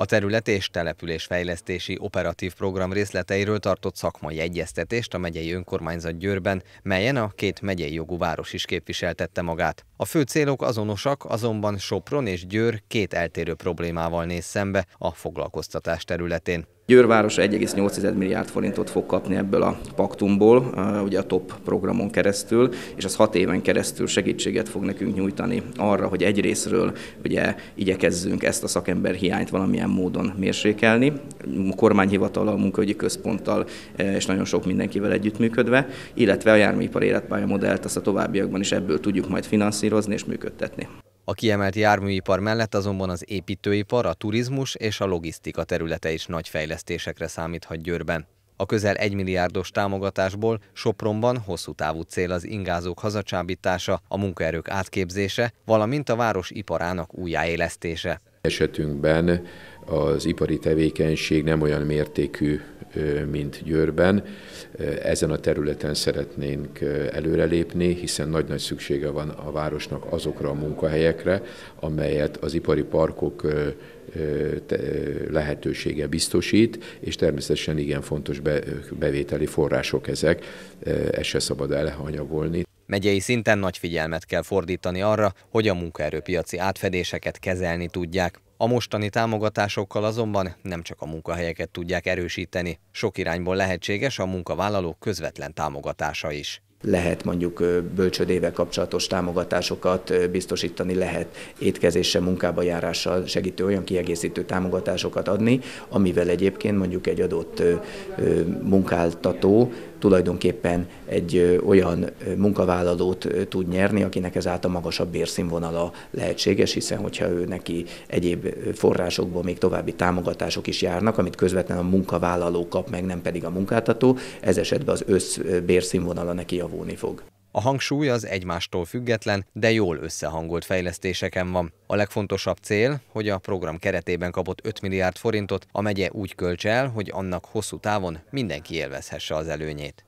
A terület és településfejlesztési operatív program részleteiről tartott szakmai egyeztetést a megyei önkormányzat Győrben, melyen a két megyei jogú város is képviseltette magát. A fő célok azonosak, azonban Sopron és Győr két eltérő problémával néz szembe a foglalkoztatás területén. Győrváros 1,8 milliárd forintot fog kapni ebből a paktumból, ugye a TOP programon keresztül, és az hat éven keresztül segítséget fog nekünk nyújtani arra, hogy egyrésztről ugye igyekezzünk ezt a szakember hiányt valamilyen módon mérsékelni, kormányhivatal, a munkahogyi központtal és nagyon sok mindenkivel együttműködve, illetve a járműipar életpálya modellt azt a továbbiakban is ebből tudjuk majd finanszírozni és működtetni. A kiemelt járműipar mellett azonban az építőipar, a turizmus és a logisztika területe is nagy fejlesztésekre számíthat Győrben. A közel 1 milliárdos támogatásból Sopronban hosszú távú cél az ingázók hazacsábítása, a munkaerők átképzése, valamint a város iparának újjáélesztése. Esetünkben az ipari tevékenység nem olyan mértékű mint Győrben. Ezen a területen szeretnénk előrelépni, hiszen nagy-nagy szüksége van a városnak azokra a munkahelyekre, amelyet az ipari parkok lehetősége biztosít, és természetesen igen fontos bevételi források ezek, ezt se szabad elhanyagolni. Megyei szinten nagy figyelmet kell fordítani arra, hogy a munkaerőpiaci átfedéseket kezelni tudják. A mostani támogatásokkal azonban nem csak a munkahelyeket tudják erősíteni, sok irányból lehetséges a munkavállalók közvetlen támogatása is lehet mondjuk bölcsödével kapcsolatos támogatásokat biztosítani, lehet étkezéssel, munkába járással segítő olyan kiegészítő támogatásokat adni, amivel egyébként mondjuk egy adott munkáltató tulajdonképpen egy olyan munkavállalót tud nyerni, akinek ezáltal magasabb bérszínvonala lehetséges, hiszen hogyha ő neki egyéb forrásokból még további támogatások is járnak, amit közvetlenül a munkavállaló kap meg, nem pedig a munkáltató, ez esetben az össz bérszínvonala neki javulni fog. A hangsúly az egymástól független, de jól összehangolt fejlesztéseken van. A legfontosabb cél, hogy a program keretében kapott 5 milliárd forintot a megye úgy költs el, hogy annak hosszú távon mindenki élvezhesse az előnyét.